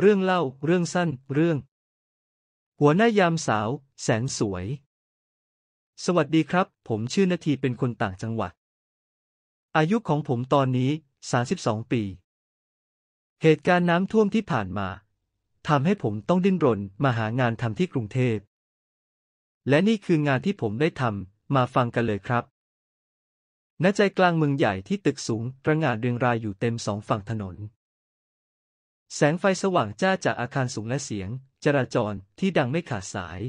เรื่องเล่าเรื่องสั้น เรื่อง หัวหน้ายามสาว แสนสวย สวัสดีครับ ผมชื่อนาทีเป็นคนต่างจังหวัด อายุของผมตอนนี้ 32 ปี เหตุการณ์น้ำท่วมที่ผ่านมาทำให้ผมต้องดิ้นรนมาหางานทำที่กรุงเทพ และนี่คืองานที่ผมได้ทำมาฟังกันเลยครับณใจกลางเมืองใหญ่ที่ตึกสูงระงานเรียงรายอยู่เต็มสองฝั่งถนนแสงไฟสว่างจ้าจากอาคารสูงและเสียง จราจรที่ดังไม่ขาดสาย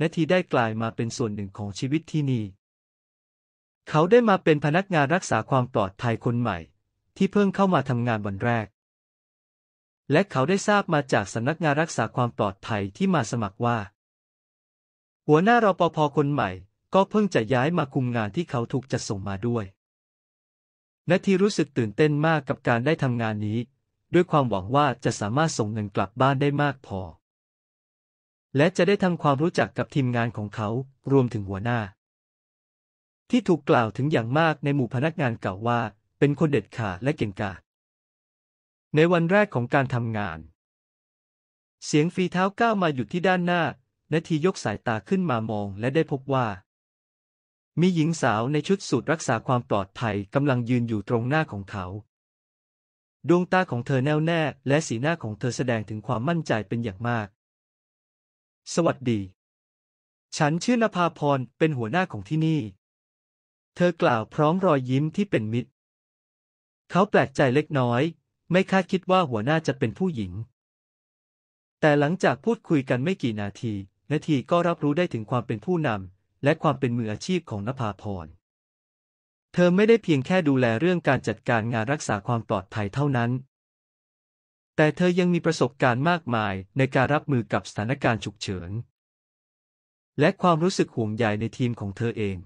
นาทีได้กลายมาเป็นส่วนหนึ่งของชีวิตที่นี่เขาได้มาเป็นพนักงานรักษาความปลอดภัยคนใหม่ ที่เพิ่งเข้ามาทำงานวันแรก และเขาได้ทราบมาจากสำนักงานรักษาความปลอดภัยที่มาสมัครว่า หัวหน้ารปภคนใหม่ ก็เพิ่งจะย้ายมาคุมงานที่เขาถูกจัดส่งมาด้วยนาทีรู้สึกตื่นเต้นมากกับการได้ทำงานนี้ด้วยความหวังว่าจะสามารถส่งเงินกลับบ้านได้มากพอ และจะได้ทำความรู้จักกับทีมงานของเขา รวมถึงหัวหน้า ที่ถูกกล่าวถึงอย่างมากในหมู่พนักงานเก่าว่า เป็นคนเด็ดขาดและเก่งกาจ ในวันแรกของการทำงาน เสียงฝีเท้าก้าวมาหยุดที่ด้านหน้านาทียกสายตาขึ้นมามองและได้พบว่า มีหญิงสาวในชุดสูตรรักษาความปลอดภัยกำลังยืนอยู่ตรงหน้าของเขาดวงตาของเธอแน่วแน่ และสีหน้าของเธอแสดงถึงความมั่นใจเป็นอย่างมาก สวัสดี ฉันชื่อนภาพร เป็นหัวหน้าของที่นี่ เธอกล่าวพร้อมรอยยิ้มที่เป็นมิตร เขาแปลกใจเล็กน้อย ไม่คาดคิดว่าหัวหน้าจะเป็นผู้หญิง แต่หลังจากพูดคุยกันไม่กี่นาทีนาทีก็รับรู้ได้ถึงความเป็นผู้นำ และความเป็นมืออาชีพของนภาพรเธอไม่ได้เพียงแค่ดูแลเรื่องการจัดการงานรักษาความปลอดภัยเท่านั้น แต่เธอยังมีประสบการณ์มากมายในการรับมือกับสถานการณ์ฉุกเฉิน และความรู้สึกห่วงใยในทีมของเธอเอง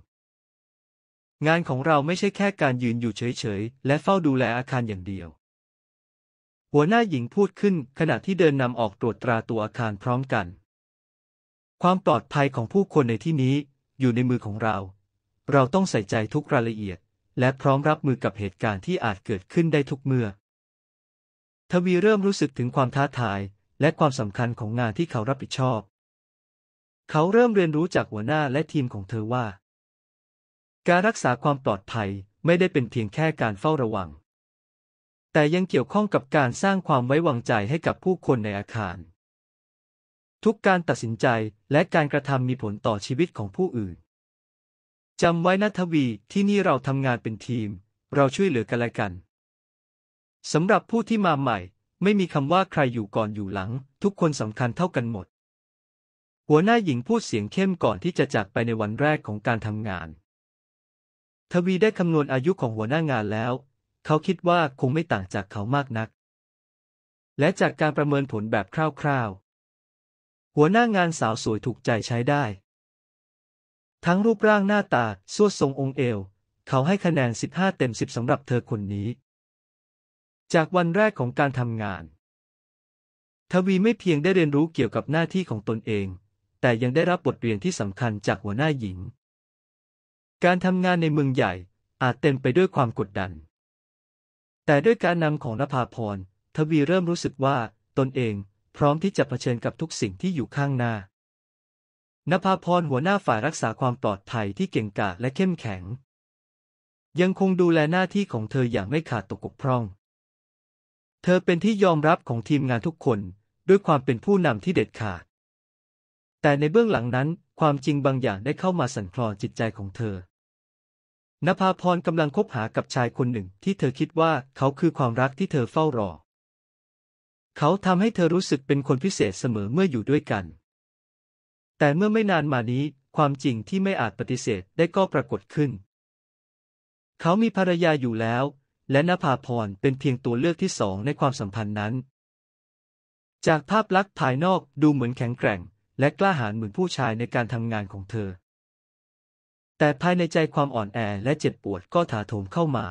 งานของเราไม่ใช่แค่การยืนอยู่เฉยๆ และเฝ้าดูแลอาคารอย่างเดียว หัวหน้าหญิงพูดขึ้นขณะที่เดินนำออกตรวจตราตัวอาคารพร้อมกัน ความปลอดภัยของผู้คนในที่นี้อยู่ในมือของเราเราต้องใส่ใจทุกรายละเอียด และพร้อมรับมือกับเหตุการณ์ที่อาจเกิดขึ้นได้ทุกเมื่อ ทวีเริ่มรู้สึกถึงความท้าทายและความสำคัญของงานที่เขารับผิดชอบ เขาเริ่มเรียนรู้จากหัวหน้าและทีมของเธอว่า การรักษาความปลอดภัยไม่ได้เป็นเพียงแค่การเฝ้าระวัง แต่ยังเกี่ยวข้องกับการสร้างความไว้วางใจให้กับผู้คนในอาคาร ทุกการตัดสินใจและการกระทำมีผลต่อชีวิตของผู้อื่นจำไว้นะทวีที่นี่เราทำงานเป็นทีม เราช่วยเหลือกันและกันสำหรับผู้ที่มาใหม่ ไม่มีคำว่าใครอยู่ก่อนอยู่หลัง ทุกคนสำคัญเท่ากันหมด หัวหน้าหญิงพูดเสียงเข้มก่อนที่จะจากไปในวันแรกของการทำงาน ทวีได้คำนวณอายุของหัวหน้างานแล้ว เขาคิดว่าคงไม่ต่างจากเขามากนัก และจากการประเมินผลแบบคร่าว ๆ หัวหน้างานสาวสวยถูกใจใช้ได้ทั้งรูปร่างหน้าตาสวดทรงองค์เอว เขาให้คะแนน 15 เต็ม 10 สำหรับเธอคนนี้ จากวันแรกของการทำงาน ทวีไม่เพียงได้เรียนรู้เกี่ยวกับหน้าที่ของตนเอง แต่ยังได้รับบทเรียนที่สำคัญจากหัวหน้าหญิง การทำงานในเมืองใหญ่อาจเต็มไปด้วยความกดดัน แต่ด้วยการนำของนภาพรทวีเริ่มรู้สึกว่าตนเองพร้อมที่จะเผชิญกับทุกสิ่งที่อยู่ข้างหน้านภาพรหัวหน้าฝ่ายรักษาความปลอดภัยที่เก่งกาจและเข้มแข็ง ยังคงดูแลหน้าที่ของเธออย่างไม่ขาดตกบกพร่อง เธอเป็นที่ยอมรับของทีมงานทุกคนด้วยความเป็นผู้นำที่เด็ดขาด แต่ในเบื้องหลังนั้น ความจริงบางอย่างได้เข้ามาสั่นคลอนจิตใจของเธอนภาพรกำลังคบหากับชายคนหนึ่งที่เธอคิดว่าเขาคือความรักที่เธอเฝ้ารอเขาทำให้เธอรู้สึกเป็นคนพิเศษเสมอเมื่ออยู่ด้วยกันแต่เมื่อไม่นานมานี้ ความจริงที่ไม่อาจปฏิเสธได้ก็ปรากฏขึ้น เขามีภรรยาอยู่แล้ว และนภาพรเป็นเพียงตัวเลือกที่สองในความสัมพันธ์นั้น จากภาพลักษณ์ภายนอกดูเหมือนแข็งแกร่ง และกล้าหาญเหมือนผู้ชายในการทำงานของเธอ แต่ภายในใจความอ่อนแอและเจ็บปวดก็ถาโถมเข้ามา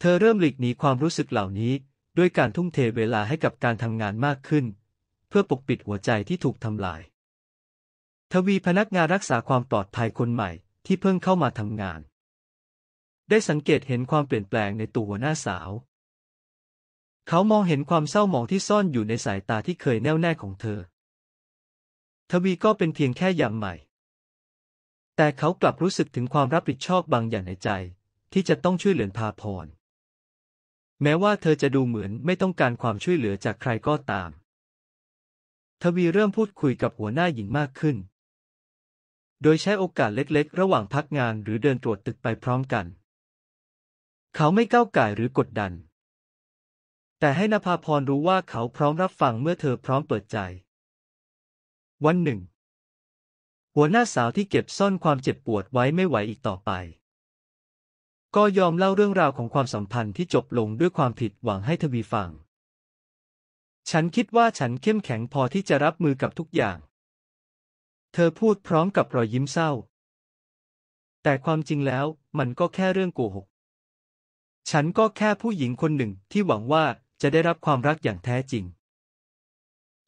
เธอเริ่มหลีกหนีความรู้สึกเหล่านี้ด้วยการทุ่มเทเวลาให้กับการทำงานมากขึ้น เพื่อปกปิดหัวใจที่ถูกทำลายทวีพนักงานรักษาความปลอดภัยคนใหม่ ที่เพิ่งเข้ามาทำงาน ได้สังเกตเห็นความเปลี่ยนแปลงในตัวหน้าสาว เขามองเห็นความเศร้าหมองที่ซ่อนอยู่ในสายตาที่เคยแน่วแน่ของเธอ ทวีก็เป็นเพียงแค่ยามใหม่ แต่เขากลับรู้สึกถึงความรับผิดชอบบางอย่างในใจ ที่จะต้องช่วยเหลือพาพรแม้ว่าเธอจะดูเหมือนไม่ต้องการความช่วยเหลือจากใครก็ตาม ทวีเริ่มพูดคุยกับหัวหน้าหญิงมากขึ้นโดยใช้โอกาสเล็ก ๆ ระหว่างพักงานหรือเดินตรวจตึกไปพร้อมกัน เขาไม่ก้าวไก่หรือกดดัน แต่ให้นภาพรรู้ว่าเขาพร้อมรับฟังเมื่อเธอพร้อมเปิดใจ วันหนึ่ง หัวหน้าสาวที่เก็บซ่อนความเจ็บปวดไว้ไม่ไหวอีกต่อไป ก็ยอมเล่าเรื่องราวของความสัมพันธ์ที่จบลงด้วยความผิดหวังให้ทวีฟังฉันคิดว่าฉันเข้มแข็งพอที่จะรับมือกับทุกอย่างเธอพูดพร้อมกับรอยยิ้มเศร้า แต่ความจริงแล้วมันก็แค่เรื่องโกหก ฉันก็แค่ผู้หญิงคนหนึ่งที่หวังว่าจะได้รับความรักอย่างแท้จริง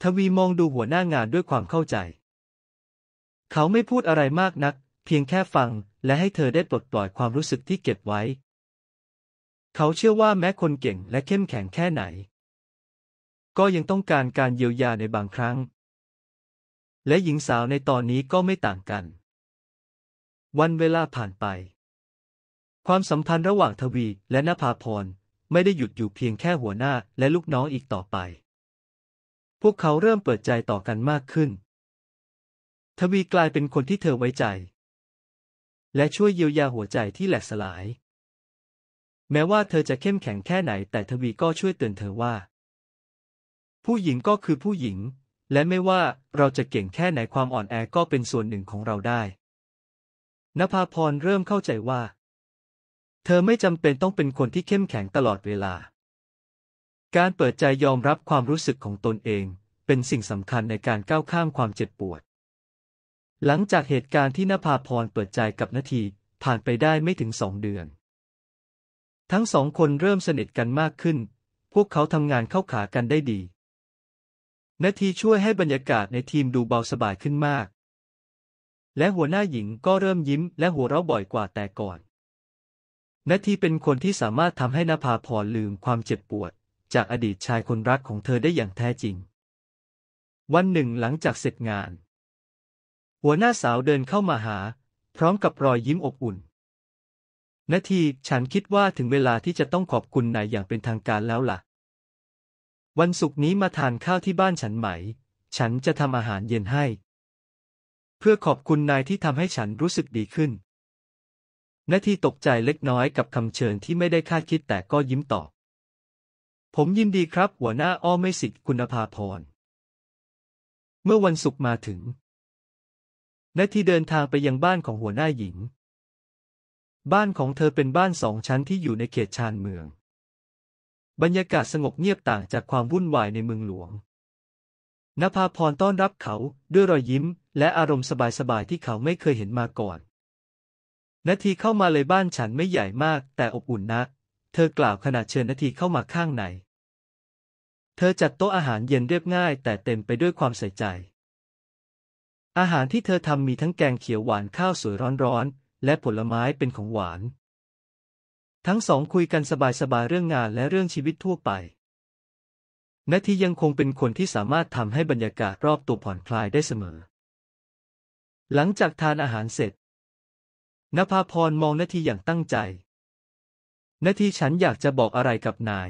ทวีมองดูหัวหน้างานด้วยความเข้าใจ เขาไม่พูดอะไรมากนักเพียงแค่ฟังและให้เธอได้ปลดปล่อยความรู้สึกที่เก็บไว้ เขาเชื่อว่าแม้คนเก่งและเข้มแข็งแค่ไหน ก็ยังต้องการการเยียวยาในบางครั้งและหญิงสาวในตอนนี้ก็ไม่ต่างกัน วันเวลาผ่านไป ความสัมพันธ์ระหว่างทวีและนภาพร ไม่ได้หยุดอยู่เพียงแค่หัวหน้าและลูกน้องอีกต่อไป พวกเขาเริ่มเปิดใจต่อกันมากขึ้น ทวีกลายเป็นคนที่เธอไว้ใจ และช่วยเยียวยาหัวใจที่แหลกสลาย แม้ว่าเธอจะเข้มแข็งแค่ไหนแต่ทวีก็ช่วยเตือนเธอว่า ผู้หญิงก็คือผู้หญิงและไม่ว่าเราจะเก่งแค่ไหนความอ่อนแอก็เป็นส่วนหนึ่งของเราได้ นภาพรเริ่มเข้าใจว่า เธอไม่จำเป็นต้องเป็นคนที่เข้มแข็งตลอดเวลา การเปิดใจยอมรับความรู้สึกของตนเอง เป็นสิ่งสำคัญในการก้าวข้ามความเจ็บปวด หลังจากเหตุการณ์ที่นภาพรเปิดใจกับนาทีผ่านไปได้ไม่ถึงสองเดือน ทั้งสองคนเริ่มสนิทกันมากขึ้น พวกเขาทำงานเข้าขากันได้ดีนาทีช่วยให้บรรยากาศในทีมดูเบาสบายขึ้นมาก และหัวหน้าหญิงก็เริ่มยิ้ม และหัวเราะบ่อยกว่าแต่ก่อน นาทีเป็นคนที่สามารถทำให้นภาพรลืมความเจ็บปวด จากอดีตชายคนรักของเธอได้อย่างแท้จริง วันหนึ่งหลังจากเสร็จงาน หัวหน้าสาวเดินเข้ามาหา พร้อมกับรอยยิ้มอบอุ่น นาที ฉันคิดว่าถึงเวลาที่จะต้องขอบคุณนายอย่างเป็นทางการแล้วล่ะวันศุกร์นี้มาทานข้าวที่บ้านฉันไหม ฉันจะทำอาหารเย็นให้ เพื่อขอบคุณนายที่ทำให้ฉันรู้สึกดีขึ้นนาทีตกใจเล็กน้อยกับคำเชิญที่ไม่ได้คาดคิดแต่ก็ยิ้มตอบ ผมยินดีครับ หัวหน้าอ้อไม่สิทธิ์คุณภาพร เมื่อวันศุกร์มาถึงนาทีเดินทางไปยังบ้านของหัวหน้าหญิง บ้านของเธอเป็นบ้านสองชั้นที่อยู่ในเขตชานเมืองบรรยากาศสงบเงียบต่างจากความวุ่นวายในเมืองหลวง นภาพรต้อนรับเขาด้วยรอยยิ้ม และอารมณ์สบายๆที่เขาไม่เคยเห็นมาก่อนนาทีเข้ามาเลยบ้านฉันไม่ใหญ่มากแต่อบอุ่นนัก เธอกล่าวขณะเชิญนาทีเข้ามาข้างใน เธอจัดโต๊ะอาหารเย็นเรียบง่าย แต่เต็มไปด้วยความใส่ใจ อาหารที่เธอทำมีทั้งแกงเขียวหวานข้าวสวยร้อนๆและผลไม้เป็นของหวานทั้งสองคุยกันสบายๆ เรื่องงานและเรื่องชีวิตทั่วไปนาทียังคงเป็นคนที่สามารถทำให้บรรยากาศรอบตัวผ่อนคลายได้เสมอ หลังจากทานอาหารเสร็จ นภาพรมองนาทีอย่างตั้งใจนาทีฉันอยากจะบอกอะไรกับนาย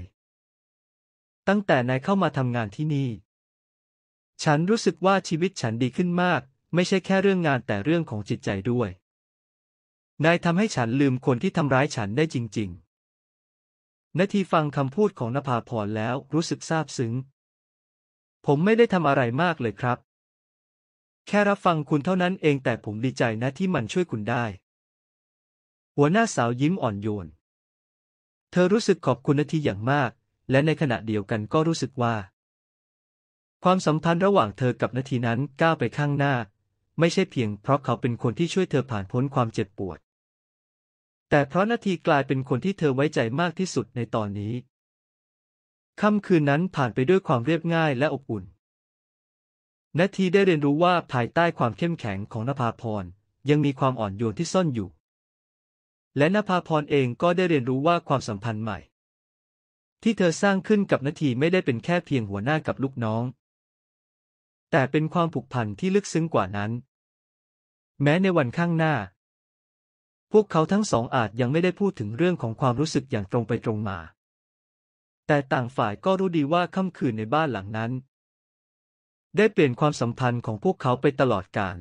ตั้งแต่นายเข้ามาทำงานที่นี่ ฉันรู้สึกว่าชีวิตฉันดีขึ้นมาก ไม่ใช่แค่เรื่องงานแต่เรื่องของจิตใจด้วยนายทำให้ฉันลืมคนที่ทำร้ายฉันได้จริง ๆ นาทีฟังคำพูดของนภาพรแล้วรู้สึกซาบซึ้ง ผมไม่ได้ทำอะไรมากเลยครับ แค่รับฟังคุณเท่านั้นเองแต่ผมดีใจนะที่มันช่วยคุณได้ หัวหน้าสาวยิ้มอ่อนโยน เธอรู้สึกขอบคุณนาทีอย่างมาก และในขณะเดียวกันก็รู้สึกว่า ความสัมพันธ์ระหว่างเธอกับนาทีนั้นก้าวไปข้างหน้า ไม่ใช่เพียงเพราะเขาเป็นคนที่ช่วยเธอผ่านพ้นความเจ็บปวดแต่เพราะนาทีกลายเป็นคนที่เธอไว้ใจมากที่สุดในตอนนี้ค่ำคืนนั้นผ่านไปด้วยความเรียบง่ายและอบอุ่นนาทีได้เรียนรู้ว่าภายใต้ความเข้มแข็งของนภาพรยังมีความอ่อนโยนที่ซ่อนอยู่ และนภาพรเองก็ได้เรียนรู้ว่าความสัมพันธ์ใหม่ ที่เธอสร้างขึ้นกับนาทีไม่ได้เป็นแค่เพียงหัวหน้ากับลูกน้อง แต่เป็นความผูกพันที่ลึกซึ้งกว่านั้น แม้ในวันข้างหน้าพวกเขาทั้งสองอาจยังไม่ได้พูดถึงเรื่องของความรู้สึกอย่างตรงไปตรงมา แต่ต่างฝ่ายก็รู้ดีว่าค่ำคืนในบ้านหลังนั้น ได้เปลี่ยนความสัมพันธ์ของพวกเขาไปตลอดกาล